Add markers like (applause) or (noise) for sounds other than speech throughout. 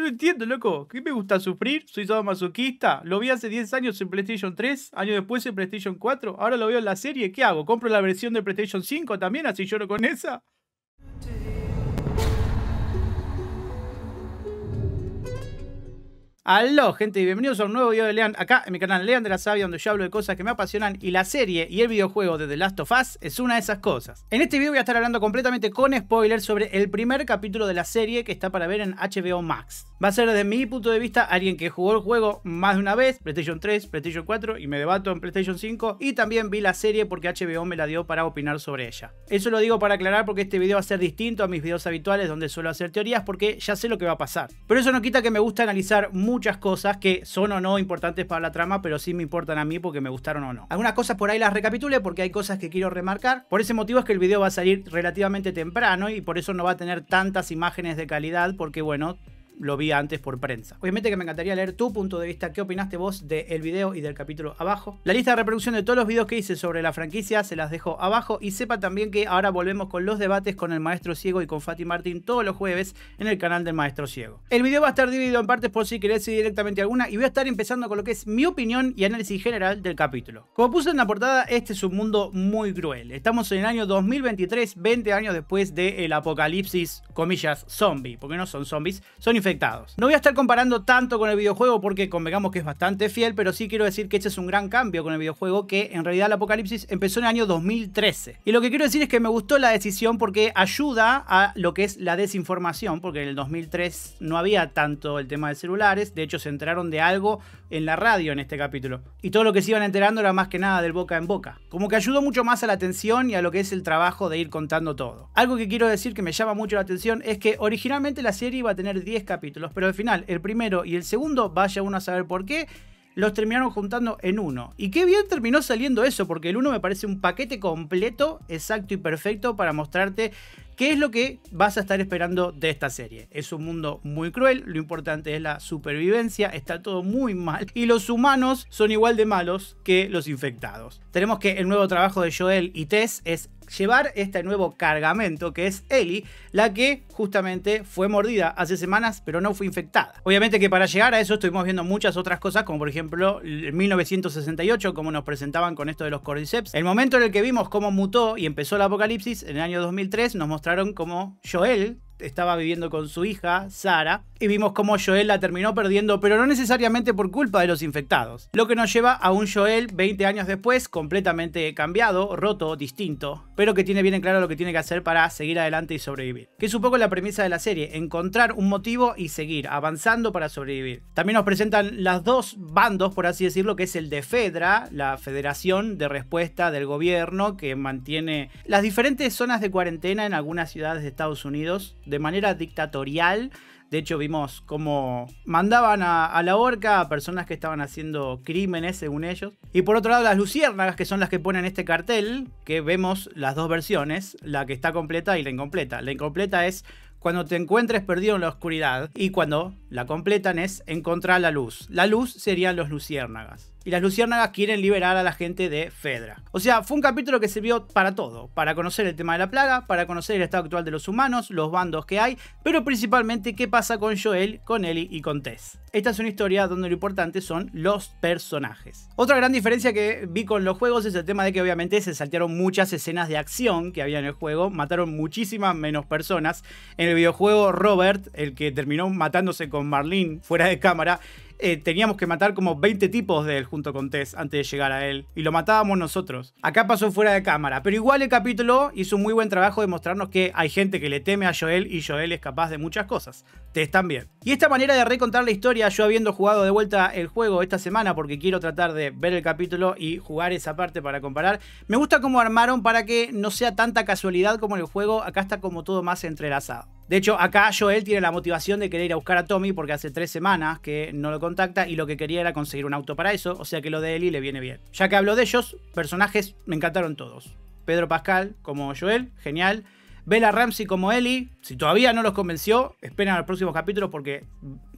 no entiendo, loco. ¿Qué me gusta sufrir? Soy masoquista. Lo vi hace 10 años en PlayStation 3, años después en PlayStation 4. Ahora lo veo en la serie. ¿Qué hago? ¿Compro la versión de PlayStation 5 también? Así lloro con esa. Aló, gente, y bienvenidos a un nuevo video de Leand, acá en mi canal Lean de la Sabia, donde yo hablo de cosas que me apasionan y la serie y el videojuego de The Last of Us es una de esas cosas. En este video voy a estar hablando completamente con spoilers sobre el primer capítulo de la serie que está para ver en HBO Max. Va a ser desde mi punto de vista alguien que jugó el juego más de una vez, PlayStation 3, PlayStation 4 y me debato en PlayStation 5 y también vi la serie porque HBO me la dio para opinar sobre ella. Eso lo digo para aclarar porque este video va a ser distinto a mis videos habituales donde suelo hacer teorías porque ya sé lo que va a pasar. Pero eso no quita que me gusta analizar muy muchas cosas que son o no importantes para la trama, pero sí me importan a mí porque me gustaron o no. Algunas cosas por ahí las recapitule porque hay cosas que quiero remarcar. Por ese motivo es que el video va a salir relativamente temprano y por eso no va a tener tantas imágenes de calidad porque bueno, lo vi antes por prensa. Obviamente que me encantaría leer tu punto de vista, qué opinaste vos del video y del capítulo abajo. La lista de reproducción de todos los videos que hice sobre la franquicia se las dejo abajo y sepa también que ahora volvemos con los debates con el Maestro Ciego y con Fati Martín todos los jueves en el canal del Maestro Ciego. El video va a estar dividido en partes por si querés ir directamente alguna y voy a estar empezando con lo que es mi opinión y análisis general del capítulo. Como puse en la portada, este es un mundo muy cruel. Estamos en el año 2023, 20 años después del apocalipsis, comillas, zombie, porque no son zombies, son infectados no voy a estar comparando tanto con el videojuego porque convengamos que es bastante fiel, pero sí quiero decir que este es un gran cambio con el videojuego que en realidad el apocalipsis empezó en el año 2013. Y lo que quiero decir es que me gustó la decisión porque ayuda a lo que es la desinformación, porque en el 2003 no había tanto el tema de celulares, de hecho se enteraron de algo en la radio en este capítulo. Y todo lo que se iban enterando era más que nada del boca en boca. Como que ayudó mucho más a la atención y a lo que es el trabajo de ir contando todo. Algo que quiero decir que me llama mucho la atención es que originalmente la serie iba a tener 10 capítulos, pero al final el primero y el segundo, vaya uno a saber por qué, los terminaron juntando en uno. Y qué bien terminó saliendo eso, porque el uno me parece un paquete completo, exacto y perfecto para mostrarte ¿Qué es lo que vas a estar esperando de esta serie? Es un mundo muy cruel, lo importante es la supervivencia, está todo muy mal y los humanos son igual de malos que los infectados. Tenemos que el nuevo trabajo de Joel y Tess es llevar este nuevo cargamento que es Ellie, la que justamente fue mordida hace semanas pero no fue infectada. Obviamente que para llegar a eso estuvimos viendo muchas otras cosas como por ejemplo en 1968 como nos presentaban con esto de los cordyceps. El momento en el que vimos cómo mutó y empezó el apocalipsis en el año 2003 nos mostraron cómo Joel estaba viviendo con su hija, Sara, y vimos cómo Joel la terminó perdiendo, pero no necesariamente por culpa de los infectados. Lo que nos lleva a un Joel 20 años después, completamente cambiado, roto, distinto, pero que tiene bien en claro lo que tiene que hacer para seguir adelante y sobrevivir. Que es un poco la premisa de la serie, encontrar un motivo y seguir avanzando para sobrevivir. También nos presentan las dos bandos, por así decirlo, que es el de Fedra, la Federación de Respuesta del Gobierno, que mantiene las diferentes zonas de cuarentena en algunas ciudades de Estados Unidos de manera dictatorial. De hecho, vimos cómo mandaban a, la horca a personas que estaban haciendo crímenes, según ellos. Y por otro lado, las luciérnagas, que son las que ponen este cartel, que vemos las dos versiones, la que está completa y la incompleta. La incompleta es cuando te encuentres perdido en la oscuridad y cuando la completan es encontrar la luz. La luz serían los luciérnagas. Y las luciérnagas quieren liberar a la gente de Fedra. O sea, fue un capítulo que sirvió para todo. Para conocer el tema de la plaga, para conocer el estado actual de los humanos, los bandos que hay, pero principalmente qué pasa con Joel, con Ellie y con Tess. Esta es una historia donde lo importante son los personajes. Otra gran diferencia que vi con los juegos es el tema de que obviamente se saltearon muchas escenas de acción que había en el juego, mataron muchísimas menos personas. En el videojuego Robert, el que terminó matándose con con Marlene fuera de cámara eh, teníamos que matar como 20 tipos de él junto con Tess antes de llegar a él. Y lo matábamos nosotros. Acá pasó fuera de cámara. Pero igual el capítulo hizo un muy buen trabajo de mostrarnos que hay gente que le teme a Joel y Joel es capaz de muchas cosas. Tess también. Y esta manera de recontar la historia, yo habiendo jugado de vuelta el juego esta semana porque quiero tratar de ver el capítulo y jugar esa parte para comparar, me gusta cómo armaron para que no sea tanta casualidad como en el juego. Acá está como todo más entrelazado. De hecho, acá Joel tiene la motivación de querer ir a buscar a Tommy porque hace tres semanas que no lo y lo que quería era conseguir un auto para eso, o sea que lo de Eli le viene bien. Ya que hablo de ellos, personajes me encantaron todos. Pedro Pascal como Joel, genial. Bella Ramsey como Eli si todavía no los convenció, esperan al próximo capítulo porque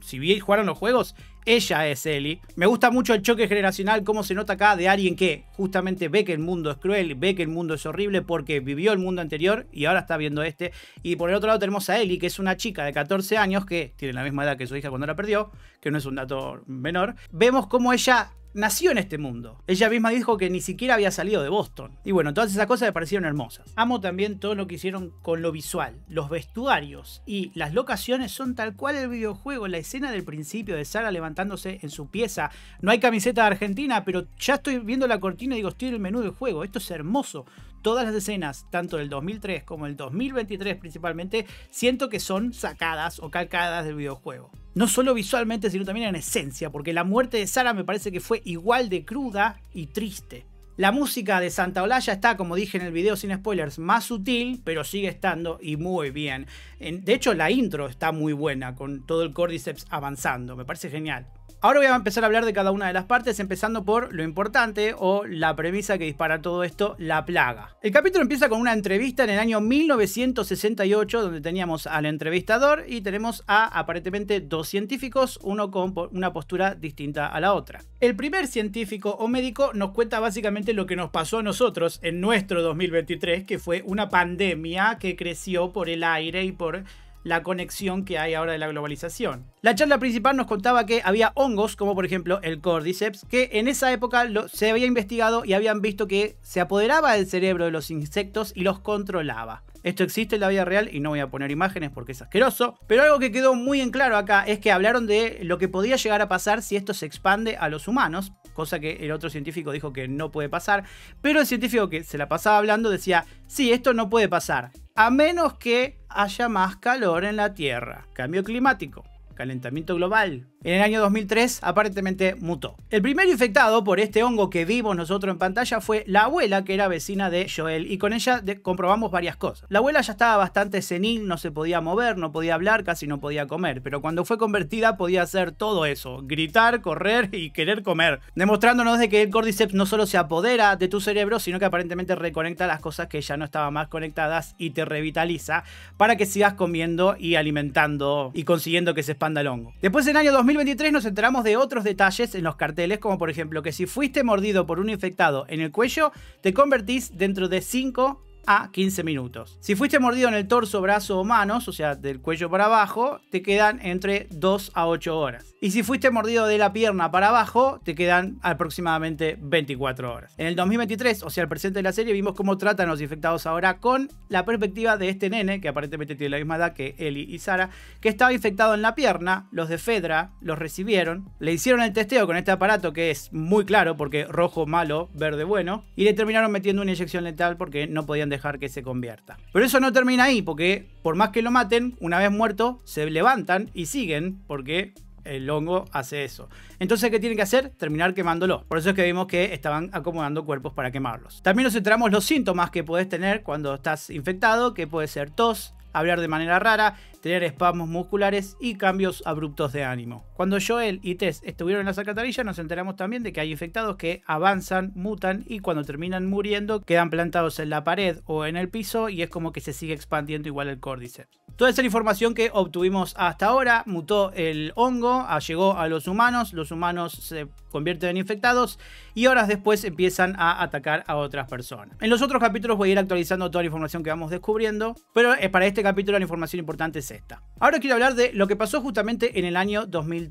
si bien jugaron los juegos, ella es Ellie. Me gusta mucho el choque generacional, como se nota acá de alguien que justamente ve que el mundo es cruel, ve que el mundo es horrible porque vivió el mundo anterior y ahora está viendo este. Y por el otro lado tenemos a Ellie, que es una chica de 14 años que tiene la misma edad que su hija cuando la perdió, que no es un dato menor. Vemos cómo ella nació en este mundo. Ella misma dijo que ni siquiera había salido de Boston. Y bueno, todas esas cosas me parecieron hermosas. Amo también todo lo que hicieron con lo visual. Los vestuarios y las locaciones son tal cual el videojuego. La escena del principio de Sara levantándose en su pieza. No hay camiseta de Argentina, pero ya estoy viendo la cortina y digo, estoy en el menú del juego. Esto es hermoso. Todas las escenas, tanto del 2003 como el 2023 principalmente, siento que son sacadas o calcadas del videojuego. No solo visualmente, sino también en esencia, porque la muerte de Sara me parece que fue igual de cruda y triste. La música de Santa Olalla está, como dije en el video sin spoilers, más sutil, pero sigue estando y muy bien. De hecho, la intro está muy buena, con todo el Cordyceps avanzando. Me parece genial. Ahora voy a empezar a hablar de cada una de las partes, empezando por lo importante o la premisa que dispara todo esto, la plaga. El capítulo empieza con una entrevista en el año 1968, donde teníamos al entrevistador y tenemos a aparentemente dos científicos, uno con una postura distinta a la otra. El primer científico o médico nos cuenta básicamente lo que nos pasó a nosotros en nuestro 2023, que fue una pandemia que creció por el aire y por la conexión que hay ahora de la globalización. La charla principal nos contaba que había hongos, como por ejemplo el cordyceps, que en esa época se había investigado y habían visto que se apoderaba del cerebro de los insectos y los controlaba. Esto existe en la vida real y no voy a poner imágenes porque es asqueroso. Pero algo que quedó muy en claro acá es que hablaron de lo que podía llegar a pasar si esto se expande a los humanos, cosa que el otro científico dijo que no puede pasar. Pero el científico que se la pasaba hablando decía, sí, esto no puede pasar, a menos que haya más calor en la Tierra, cambio climático, calentamiento global, en el año 2003 aparentemente mutó. El primer infectado por este hongo que vimos nosotros en pantalla fue la abuela que era vecina de Joel y con ella comprobamos varias cosas. La abuela ya estaba bastante senil, no se podía mover, no podía hablar, casi no podía comer, pero cuando fue convertida podía hacer todo eso, gritar, correr y querer comer, demostrándonos de que el cordyceps no solo se apodera de tu cerebro, sino que aparentemente reconecta las cosas que ya no estaban más conectadas y te revitaliza para que sigas comiendo y alimentando y consiguiendo que se expanda el hongo. Después en el año 2000 2023 nos enteramos de otros detalles en los carteles, como por ejemplo que si fuiste mordido por un infectado en el cuello, te convertís dentro de 5 a 15 minutos. Si fuiste mordido en el torso, brazo o manos, o sea, del cuello para abajo, te quedan entre 2 a 8 horas. Y si fuiste mordido de la pierna para abajo, te quedan aproximadamente 24 horas. En el 2023, o sea, el presente de la serie, vimos cómo tratan los infectados ahora con la perspectiva de este nene, que aparentemente tiene la misma edad que Eli y Sara, que estaba infectado en la pierna, los de Fedra los recibieron, le hicieron el testeo con este aparato que es muy claro porque rojo malo, verde bueno, y le terminaron metiendo una inyección letal porque no podían dejar que se convierta. Pero eso no termina ahí, porque por más que lo maten, una vez muerto, se levantan y siguen, porque el hongo hace eso. Entonces, ¿qué tienen que hacer? Terminar quemándolo. Por eso es que vimos que estaban acomodando cuerpos para quemarlos. También nos enteramos los síntomas que puedes tener cuando estás infectado, que puede ser tos, hablar de manera rara, tener espasmos musculares y cambios abruptos de ánimo. Cuando Joel y Tess estuvieron en la alcantarillas, nos enteramos también de que hay infectados que avanzan, mutan y cuando terminan muriendo quedan plantados en la pared o en el piso y es como que se sigue expandiendo igual el córdice. Toda esa información que obtuvimos hasta ahora mutó el hongo, ah, llegó a los humanos, los humanos se convierten en infectados y horas después empiezan a atacar a otras personas. En los otros capítulos voy a ir actualizando toda la información que vamos descubriendo, pero para este capítulo la información importante es esta. Ahora quiero hablar de lo que pasó justamente en el año 2000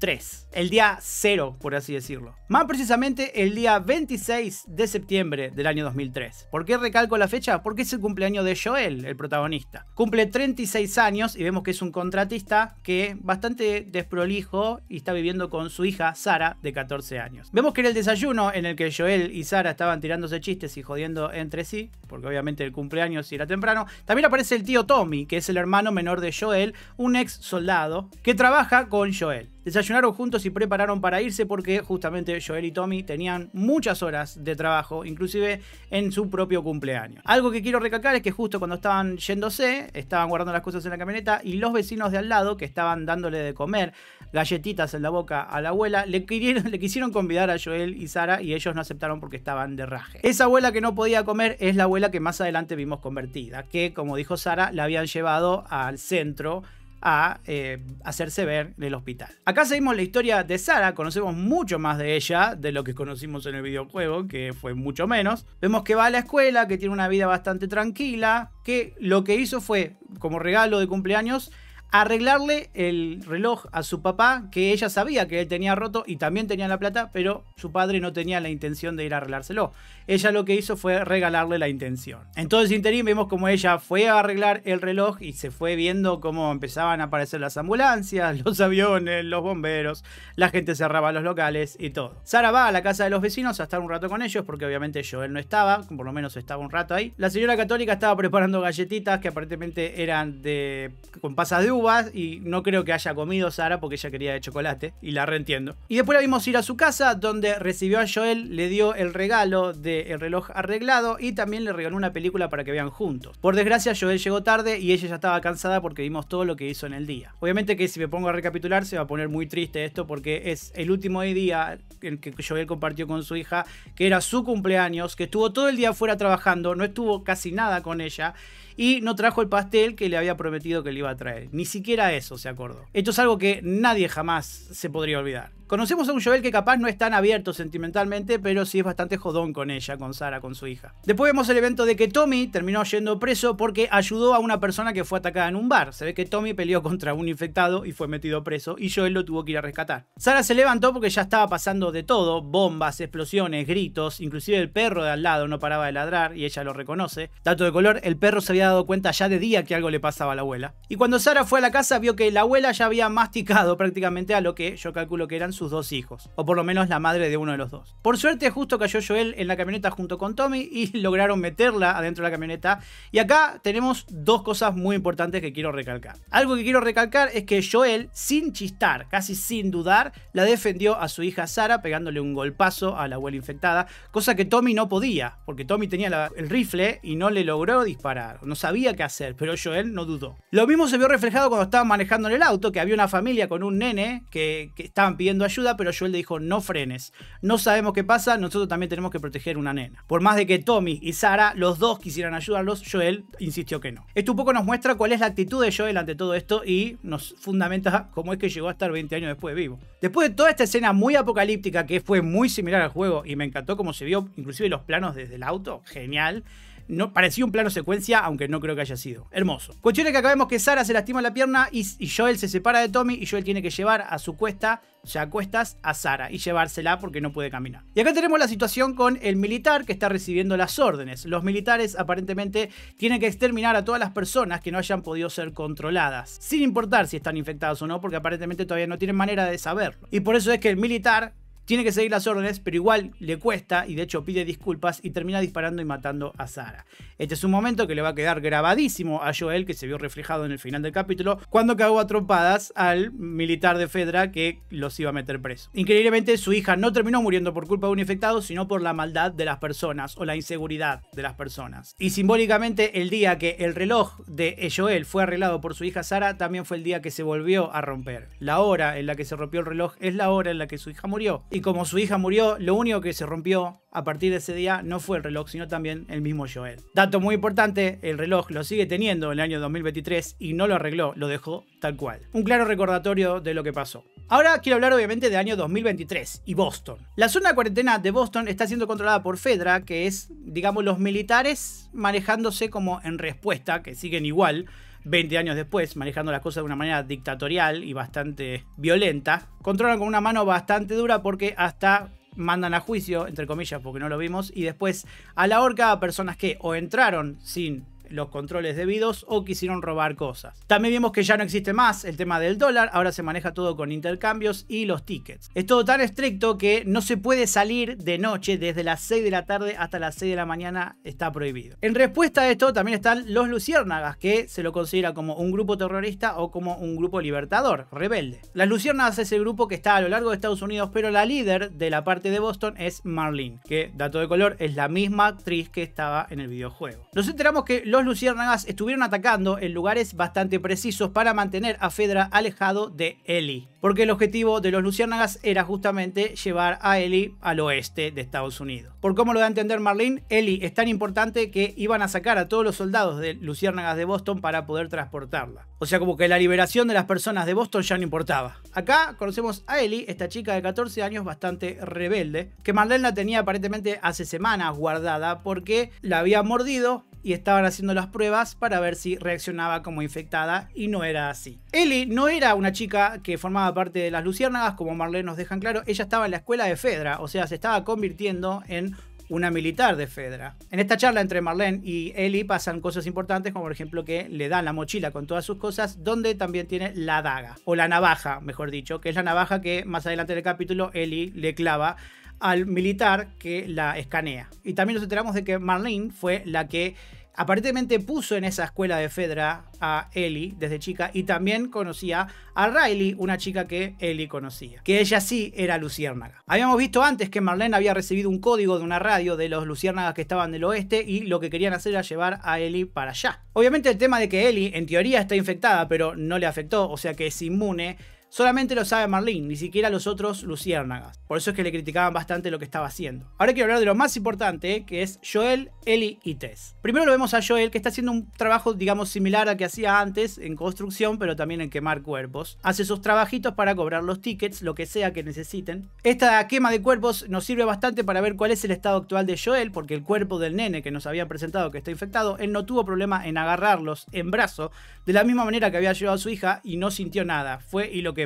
el día cero, por así decirlo. Más precisamente el día 26 de septiembre del año 2003. ¿Por qué recalco la fecha? Porque es el cumpleaños de Joel, el protagonista. Cumple 36 años y vemos que es un contratista que bastante desprolijo y está viviendo con su hija Sara de 14 años. Vemos que en el desayuno en el que Joel y Sara estaban tirándose chistes y jodiendo entre sí, porque obviamente el cumpleaños era temprano, también aparece el tío Tommy, que es el hermano menor de Joel, un ex soldado que trabaja con Joel. Desayunaron juntos y prepararon para irse porque justamente Joel y Tommy tenían muchas horas de trabajo, inclusive en su propio cumpleaños. Algo que quiero recalcar es que justo cuando estaban yéndose, estaban guardando las cosas en la camioneta y los vecinos de al lado que estaban dándole de comer galletitas en la boca a la abuela, le, quisieron, le quisieron convidar a Joel y Sara y ellos no aceptaron porque estaban de raje. Esa abuela que no podía comer es la abuela que más adelante vimos convertida, que como dijo Sara, la habían llevado al centro a eh, hacerse ver en el hospital. Acá seguimos la historia de Sara, conocemos mucho más de ella de lo que conocimos en el videojuego, que fue mucho menos. Vemos que va a la escuela, que tiene una vida bastante tranquila, que lo que hizo fue, como regalo de cumpleaños, arreglarle el reloj a su papá, que ella sabía que él tenía roto y también tenía la plata, pero su padre no tenía la intención de ir a arreglárselo. Ella lo que hizo fue regalarle la intención. Entonces, interín, vimos como ella fue a arreglar el reloj y se fue viendo cómo empezaban a aparecer las ambulancias, (laughs) los aviones, los bomberos, la gente cerraba los locales y todo. Sara va a la casa de los vecinos a estar un rato con ellos, porque obviamente Joel no estaba, por lo menos estaba un rato ahí. La señora católica estaba preparando galletitas que aparentemente eran de con pasas de uva y no creo que haya comido Sara porque ella quería de chocolate y la reentiendo. Y después la vimos ir a su casa donde recibió a Joel, le dio el regalo del reloj arreglado y también le regaló una película para que vean juntos. Por desgracia Joel llegó tarde y ella ya estaba cansada porque vimos todo lo que hizo en el día. Obviamente que si me pongo a recapitular se va a poner muy triste esto porque es el último día en que Joel compartió con su hija, que era su cumpleaños, que estuvo todo el día fuera trabajando, no estuvo casi nada con ella y no trajo el pastel que le había prometido que le iba a traer. Ni siquiera eso se acordó. Esto es algo que nadie jamás se podría olvidar. Conocemos a un Joel que capaz no es tan abierto sentimentalmente, pero sí es bastante jodón con ella, con Sara, con su hija. Después vemos el evento de que Tommy terminó yendo preso porque ayudó a una persona que fue atacada en un bar. Se ve que Tommy peleó contra un infectado y fue metido preso y Joel lo tuvo que ir a rescatar. Sara se levantó porque ya estaba pasando de todo, bombas, explosiones, gritos, inclusive el perro de al lado no paraba de ladrar y ella lo reconoce. Dato de color, el perro se había dado cuenta ya de día que algo le pasaba a la abuela. Y cuando Sara fue a la casa vio que la abuela ya había masticado (laughs) prácticamente a lo que yo calculo que eran sus sus dos hijos, o por lo menos la madre de uno de los dos. Por suerte justo cayó Joel en la camioneta junto con Tommy y (laughs) lograron meterla adentro de la camioneta. Y acá tenemos dos cosas muy importantes que quiero recalcar. Algo que quiero recalcar es que Joel, sin chistar, casi sin dudar, la defendió a su hija Sara pegándole un golpazo a la abuela infectada, cosa que Tommy no podía, porque Tommy tenía el rifle y no le logró disparar, no sabía qué hacer, pero Joel no dudó. Lo mismo se vio reflejado cuando estaban manejando en el auto, que había una familia con un nene que, estaban pidiendo ayuda, pero Joel le dijo, no frenes. No sabemos qué pasa, nosotros también tenemos que proteger una nena. Por más de que Tommy y Sara, los dos quisieran ayudarlos, Joel insistió que no. Esto un poco nos muestra cuál es la actitud de Joel ante todo esto y nos fundamenta cómo es que llegó a estar 20 años después vivo. Después de toda esta escena muy apocalíptica que fue muy similar al juego y me encantó cómo se vio, inclusive los planos desde el auto, genial. No, parecía un plano secuencia, aunque no creo que haya sido. Hermoso. Cuestión es que acabemos que Sara se lastima la pierna y, y Joel se separa de Tommy y Joel tiene que llevar a su cuesta ya cuestas a Sara y llevársela porque no puede caminar. Y acá tenemos la situación con el militar que está recibiendo las órdenes. Los militares aparentemente tienen que exterminar a todas las personas que no hayan podido ser controladas, sin importar si están infectadas o no, porque aparentemente todavía no tienen manera de saberlo. Y por eso es que el militar tiene que seguir las órdenes, pero igual le cuesta y de hecho pide disculpas y termina disparando y matando a Sara. Este es un momento que le va a quedar grabadísimo a Joel, que se vio reflejado en el final del capítulo, cuando cagó a trompadas al militar de Fedra que los iba a meter preso. Increíblemente, su hija no terminó muriendo por culpa de un infectado, sino por la maldad de las personas o la inseguridad de las personas. Y simbólicamente, el día que el reloj de Joel fue arreglado por su hija Sara, también fue el día que se volvió a romper. La hora en la que se rompió el reloj es la hora en la que su hija murió. Y como su hija murió, lo único que se rompió a partir de ese día no fue el reloj, sino también el mismo Joel. Dato muy importante, el reloj lo sigue teniendo en el año 2023 y no lo arregló, lo dejó tal cual. Un claro recordatorio de lo que pasó. Ahora quiero hablar obviamente del año 2023 y Boston. La zona de cuarentena de Boston está siendo controlada por Fedra, que es, digamos, los militares manejándose como en respuesta, que siguen igual, 20 años después, manejando las cosas de una manera dictatorial y bastante violenta, controlan con una mano bastante dura porque hasta mandan a juicio, entre comillas, porque no lo vimos, y después a la horca a personas que o entraron sin los controles debidos o quisieron robar cosas. También vimos que ya no existe más el tema del dólar, ahora se maneja todo con intercambios y los tickets. Es todo tan estricto que no se puede salir de noche desde las 6 de la tarde hasta las 6 de la mañana está prohibido. En respuesta a esto también están los luciérnagas, que se lo considera como un grupo terrorista o como un grupo libertador, rebelde. Las luciérnagas es el grupo que está a lo largo de Estados Unidos, pero la líder de la parte de Boston es Marlene, que dato de color es la misma actriz que estaba en el videojuego. Nos enteramos que los los luciérnagas estuvieron atacando en lugares bastante precisos para mantener a Fedra alejado de Eli, porque el objetivo de los luciérnagas era justamente llevar a Eli al oeste de Estados Unidos. Por cómo lo da a entender Marlene, Eli es tan importante que iban a sacar a todos los soldados de luciérnagas de Boston para poder transportarla. O sea, como que la liberación de las personas de Boston ya no importaba. Acá conocemos a Ellie, esta chica de 14 años bastante rebelde, que Marlene la tenía aparentemente hace semanas guardada porque la había mordido y estaban haciendo las pruebas para ver si reaccionaba como infectada y no era así. Ellie no era una chica que formaba parte de las luciérnagas, como Marlene nos deja claro, ella estaba en la escuela de Fedra, o sea, se estaba convirtiendo en una militar de Fedra. En esta charla entre Marlene y Ellie pasan cosas importantes, como por ejemplo que le dan la mochila con todas sus cosas, donde también tiene la daga, o la navaja, mejor dicho, que es la navaja que más adelante del capítulo Ellie le clava al militar que la escanea. Y también nos enteramos de que Marlene fue la que aparentemente puso en esa escuela de Fedra a Ellie desde chica y también conocía a Riley, una chica que Ellie conocía, que ella sí era luciérnaga. Habíamos visto antes que Marlene había recibido un código de una radio de los luciérnagas que estaban del oeste y lo que querían hacer era llevar a Ellie para allá. Obviamente el tema de que Ellie en teoría está infectada pero no le afectó, o sea que es inmune, Solamente lo sabe Marlene, ni siquiera los otros luciérnagas. Por eso es que le criticaban bastante lo que estaba haciendo. Ahora quiero hablar de lo más importante, que es Joel, Ellie y Tess. Primero lo vemos a Joel, que está haciendo un trabajo, digamos, similar al que hacía antes en construcción, pero también en quemar cuerpos. Hace sus trabajitos para cobrar los tickets, lo que sea que necesiten. Esta quema de cuerpos nos sirve bastante para ver cuál es el estado actual de Joel, porque el cuerpo del nene que nos había presentado que está infectado, él no tuvo problema en agarrarlos en brazo, de la misma manera que había llevado a su hija y no sintió nada. Fue y lo que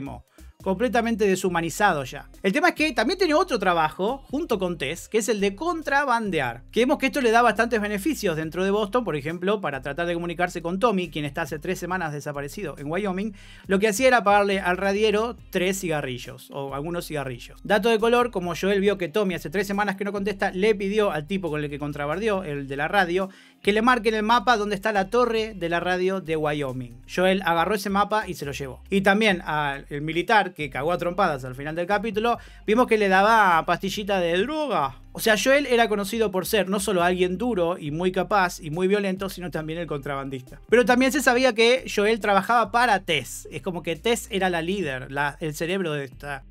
Completamente deshumanizado ya. El tema es que también tiene otro trabajo, junto con Tess, que es el de contrabandear. Que que esto le da bastantes beneficios dentro de Boston, por ejemplo, para tratar de comunicarse con Tommy, quien está hace tres semanas desaparecido en Wyoming. Lo que hacía era pagarle al radiero tres cigarrillos, o algunos cigarrillos. Dato de color, como Joel vio que Tommy hace tres semanas que no contesta, le pidió al tipo con el que contrabandeó, el de la radio, que le marquen en el mapa donde está la torre de la radio de Wyoming. Joel agarró ese mapa y se lo llevó. Y también al militar que cagó a trompadas al final del capítulo, vimos que le daba pastillita de droga. O sea, Joel era conocido por ser no solo alguien duro y muy capaz y muy violento, sino también el contrabandista. Pero también se sabía que Joel trabajaba para Tess. Es como que Tess era la líder, la, el cerebro de esta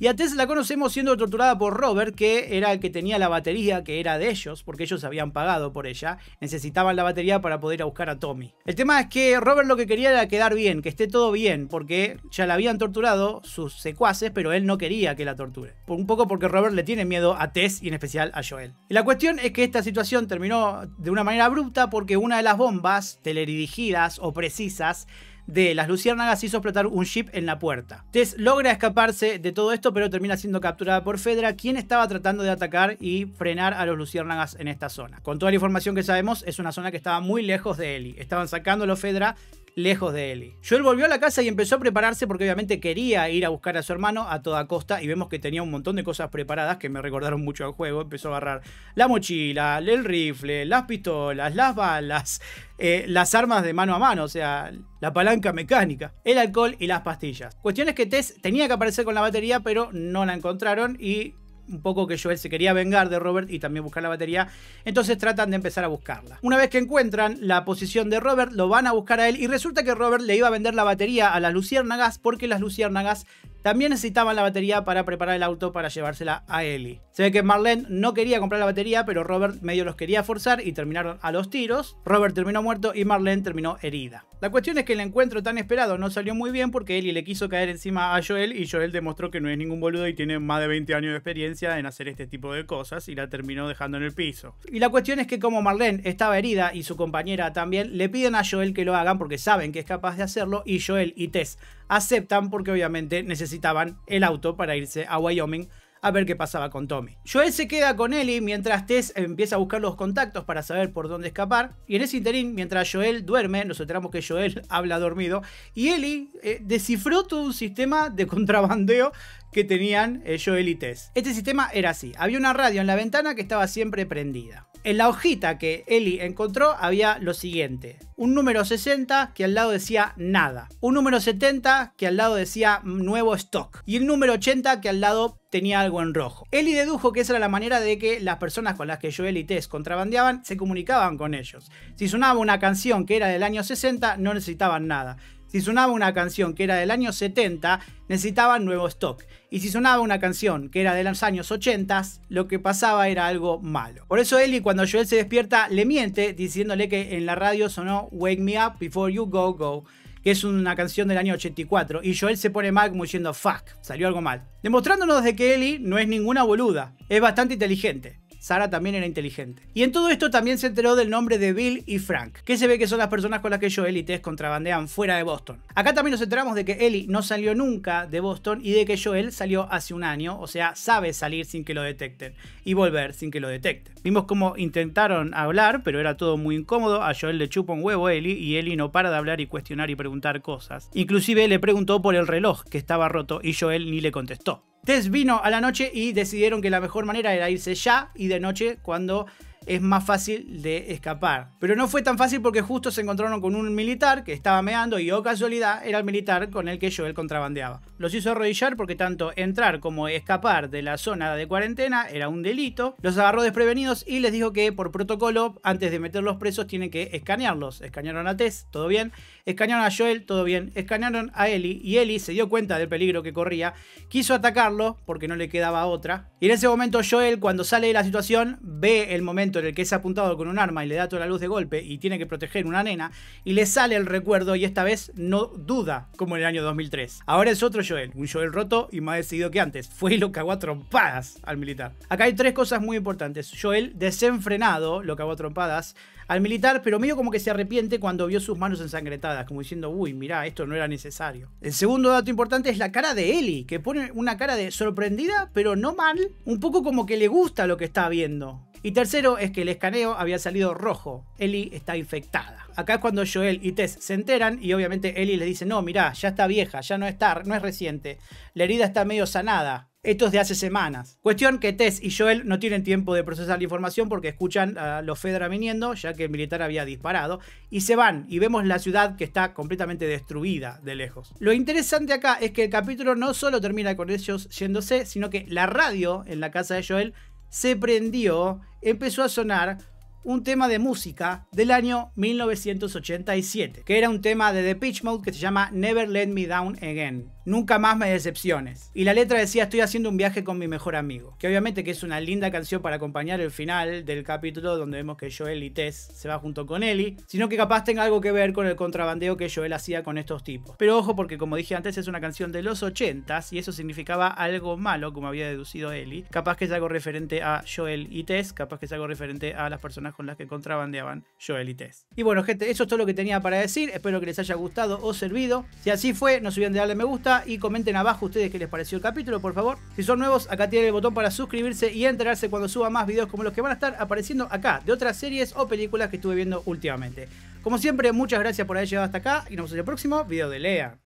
y a Tess la conocemos siendo torturada por Robert, que era el que tenía la batería, que era de ellos, porque ellos habían pagado por ella. Necesitaban la batería para poder a buscar a Tommy. El tema es que Robert lo que quería era quedar bien, que esté todo bien, porque ya la habían torturado sus secuaces, pero él no quería que la torture. un poco porque Robert le tiene miedo a Tess y en especial a Joel. Y la cuestión es que esta situación terminó de una manera abrupta porque una de las bombas teledirigidas o precisas de las luciérnagas hizo explotar un ship en la puerta. Tess logra escaparse de todo esto, pero termina siendo capturada por Fedra, quien estaba tratando de atacar y frenar a los luciérnagas en esta zona. Con toda la información que sabemos, es una zona que estaba muy lejos de Eli. Estaban sacándolo Fedra lejos de Ellie. Joel volvió a la casa y empezó a prepararse porque obviamente quería ir a buscar a su hermano a toda costa y vemos que tenía un montón de cosas preparadas que me recordaron mucho al juego. Empezó a agarrar la mochila, el rifle, las pistolas, las balas, eh, las armas de mano a mano, o sea, la palanca mecánica, el alcohol y las pastillas. Cuestiones que Tess tenía que aparecer con la batería pero no la encontraron y un poco que Joel se quería vengar de Robert y también buscar la batería. Entonces tratan de empezar a buscarla. Una vez que encuentran la posición de Robert, lo van a buscar a él y resulta que Robert le iba a vender la batería a las luciérnagas porque las luciérnagas también necesitaban la batería para preparar el auto para llevársela a Ellie. Se ve que Marlene no quería comprar la batería, pero Robert medio los quería forzar y terminaron a los tiros. Robert terminó muerto y Marlene terminó herida. La cuestión es que el encuentro tan esperado no salió muy bien porque Ellie le quiso caer encima a Joel y Joel demostró que no es ningún boludo y tiene más de 20 años de experiencia en hacer este tipo de cosas y la terminó dejando en el piso. Y la cuestión es que como Marlene estaba herida y su compañera también, le piden a Joel que lo hagan porque saben que es capaz de hacerlo y Joel y Tess aceptan porque obviamente necesitaban el auto para irse a Wyoming a ver qué pasaba con Tommy. Joel se queda con Ellie mientras Tess empieza a buscar los contactos para saber por dónde escapar. Y en ese interín, mientras Joel duerme, nos enteramos que Joel (laughs) habla dormido. Y Ellie eh, descifró todo un sistema de contrabandeo que tenían eh, Joel y Tess. Este sistema era así, había una radio en la ventana que estaba siempre prendida. En la hojita que Ellie encontró había lo siguiente. Un número 60 que al lado decía nada. Un número 70 que al lado decía nuevo stock. Y el número 80 que al lado tenía algo en rojo. Eli dedujo que esa era la manera de que las personas con las que Joel y Tess contrabandeaban se comunicaban con ellos. Si sonaba una canción que era del año 60 no necesitaban nada. Si sonaba una canción que era del año 70, necesitaban nuevo stock. Y si sonaba una canción que era de los años 80, lo que pasaba era algo malo. Por eso Ellie cuando Joel se despierta le miente diciéndole que en la radio sonó Wake Me Up Before You Go Go que es una canción del año 84, y Joel se pone mal como diciendo, fuck, salió algo mal. Demostrándonos de que Ellie no es ninguna boluda, es bastante inteligente. Sara también era inteligente. Y en todo esto también se enteró del nombre de Bill y Frank, que se ve que son las personas con las que Joel y Tess contrabandean fuera de Boston. Acá también nos enteramos de que Ellie no salió nunca de Boston y de que Joel salió hace un año, o sea, sabe salir sin que lo detecten y volver sin que lo detecten. Vimos cómo intentaron hablar, pero era todo muy incómodo, a Joel le chupa un huevo a Ellie y Ellie no para de hablar y cuestionar y preguntar cosas. Inclusive le preguntó por el reloj que estaba roto y Joel ni le contestó. Tess vino a la noche y decidieron que la mejor manera era irse ya y de noche cuando es más fácil de escapar. Pero no fue tan fácil porque justo se encontraron con un militar que estaba meando y, oh casualidad, era el militar con el que Joel contrabandeaba. Los hizo arrodillar porque tanto entrar como escapar de la zona de cuarentena era un delito. Los agarró desprevenidos y les dijo que, por protocolo, antes de meterlos presos, tienen que escanearlos. Escanearon a Tess, todo bien. Escanearon a Joel, todo bien. Escanearon a Eli y Eli se dio cuenta del peligro que corría. Quiso atacarlo porque no le quedaba otra. Y en ese momento, Joel, cuando sale de la situación, ve el momento en el que es apuntado con un arma y le da toda la luz de golpe y tiene que proteger una nena, y le sale el recuerdo y esta vez no duda, como en el año 2003. Ahora es otro Joel, un Joel roto y más decidido que antes. Fue y lo cagó a trompadas al militar. Acá hay tres cosas muy importantes. Joel desenfrenado, lo cagó a trompadas al militar, pero medio como que se arrepiente cuando vio sus manos ensangrentadas, como diciendo, uy, mirá, esto no era necesario. El segundo dato importante es la cara de Ellie, que pone una cara de sorprendida, pero no mal, un poco como que le gusta lo que está viendo. Y tercero es que el escaneo había salido rojo. Ellie está infectada. Acá es cuando Joel y Tess se enteran y obviamente Ellie les dice, no, mirá, ya está vieja, ya no está, no es reciente. La herida está medio sanada. Esto es de hace semanas. Cuestión que Tess y Joel no tienen tiempo de procesar la información porque escuchan a los Fedra viniendo, ya que el militar había disparado, y se van y vemos la ciudad que está completamente destruida de lejos. Lo interesante acá es que el capítulo no solo termina con ellos yéndose, sino que la radio en la casa de Joel se prendió, empezó a sonar un tema de música del año 1987, que era un tema de The Pitch Mode que se llama Never Let Me Down Again. Nunca más me decepciones. Y la letra decía, estoy haciendo un viaje con mi mejor amigo. Que obviamente que es una linda canción para acompañar el final del capítulo donde vemos que Joel y Tess se va junto con Ellie. Sino que capaz tenga algo que ver con el contrabandeo que Joel hacía con estos tipos. Pero ojo porque como dije antes es una canción de los 80s y eso significaba algo malo como había deducido Ellie. Capaz que es algo referente a Joel y Tess. Capaz que es algo referente a las personas con las que contrabandeaban Joel y Tess. Y bueno gente, eso es todo lo que tenía para decir. Espero que les haya gustado o servido. Si así fue, no se olviden de darle me gusta y comenten abajo ustedes qué les pareció el capítulo, por favor. Si son nuevos, acá tienen el botón para suscribirse y enterarse cuando suba más videos como los que van a estar apareciendo acá, de otras series o películas que estuve viendo últimamente. Como siempre, muchas gracias por haber llegado hasta acá y nos vemos en el próximo video de Lea.